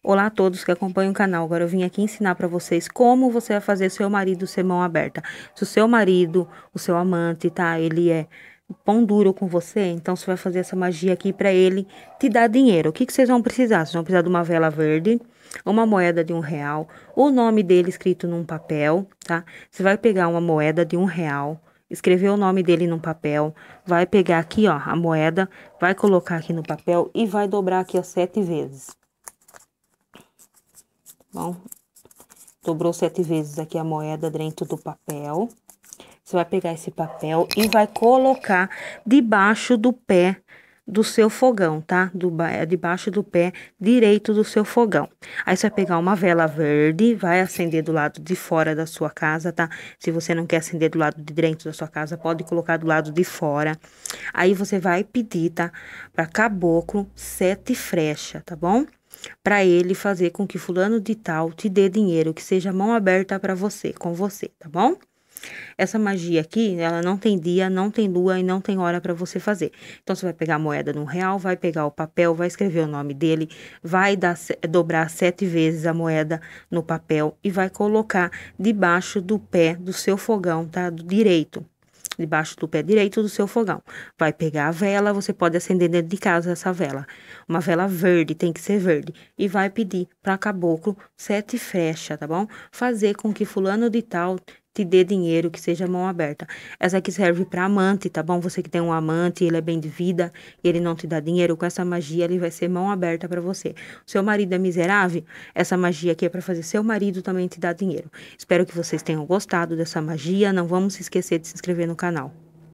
Olá a todos que acompanham o canal. Agora eu vim aqui ensinar para vocês como você vai fazer seu marido ser mão aberta. Se o seu marido, o seu amante, tá, ele é pão duro com você, então você vai fazer essa magia aqui para ele te dar dinheiro. O que, que vocês vão precisar? Vocês vão precisar de uma vela verde, uma moeda de um real, o nome dele escrito num papel, tá? Você vai pegar uma moeda de um real, escrever o nome dele num papel, vai pegar aqui, ó, a moeda, vai colocar aqui no papel e vai dobrar aqui, ó, sete vezes bom? Dobrou sete vezes aqui a moeda dentro do papel. Você vai pegar esse papel e vai colocar debaixo do pé do seu fogão, tá? Do, é debaixo do pé direito do seu fogão. Aí você vai pegar uma vela verde, vai acender do lado de fora da sua casa, tá? Se você não quer acender do lado de dentro da sua casa, pode colocar do lado de fora. Aí você vai pedir, tá? Pra caboclo sete frechas, tá bom? para ele fazer com que fulano de tal te dê dinheiro, que seja mão aberta para você, com você, tá bom? Essa magia aqui, ela não tem dia, não tem lua e não tem hora para você fazer. Então você vai pegar a moeda no real, vai pegar o papel, vai escrever o nome dele, vai dar, dobrar sete vezes a moeda no papel e vai colocar debaixo do pé do seu fogão, tá? Do direito, debaixo do pé direito do seu fogão. Vai pegar a vela, você pode acender dentro de casa essa vela. Uma vela verde, tem que ser verde. E vai pedir para caboclo sete frechas, tá bom? Fazer com que fulano de tal te dê dinheiro, que seja mão aberta. Essa aqui serve para amante, tá bom? Você que tem um amante, ele é bem de vida, ele não te dá dinheiro, com essa magia ele vai ser mão aberta para você. Seu marido é miserável? Essa magia aqui é para fazer seu marido também te dar dinheiro. Espero que vocês tenham gostado dessa magia. Não vamos se esquecer de se inscrever no canal.